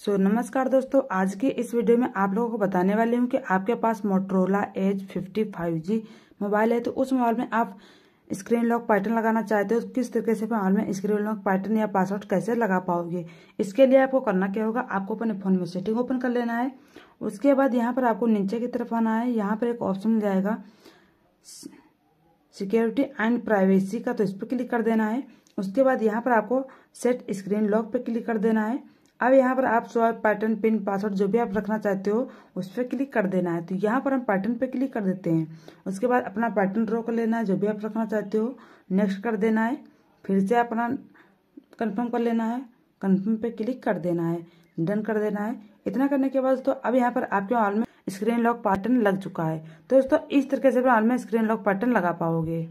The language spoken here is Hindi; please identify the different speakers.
Speaker 1: सो so, नमस्कार दोस्तों आज के इस वीडियो में आप लोगों को बताने वाली हूँ कि आपके पास Motorola Edge fifty five G mobile है तो उस मोबाइल में आप स्क्रीन लॉक पैटर्न लगाना चाहते हो तो किस तरीके से मोबाइल में स्क्रीन लॉक पैटर्न या पासवर्ड कैसे लगा पाओगे इसके लिए आपको करना क्या होगा आपको अपने फ़ोन में सेटिंग ओपन कर लेना है उसके बाद यहाँ पर आपको नीचे की तरफ आना है यहाँ पर एक ऑप्शन मिल जाएगा सिक्योरिटी एंड प्राइवेसी का तो इस पर क्लिक कर देना है उसके बाद यहाँ पर आपको सेट स्क्रीन लॉक पर क्लिक कर देना है अब यहाँ पर आप स्वाइप पैटर्न पिन पासवर्ड जो भी आप रखना चाहते हो उस पर क्लिक कर देना है तो यहाँ पर हम पैटर्न पे क्लिक कर देते हैं उसके बाद अपना पैटर्न ड्रॉ कर लेना है जो भी आप रखना चाहते हो नेक्स्ट कर देना है फिर से अपना कन्फर्म कर लेना है कन्फर्म पे क्लिक कर देना है डन कर देना है इतना करने के बाद तो अब यहाँ पर आपके हॉल में स्क्रीन लॉक पैटर्न लग चुका है तो दोस्तों इस तरीके से आप हॉल में स्क्रीन लॉक पैटर्न लगा पाओगे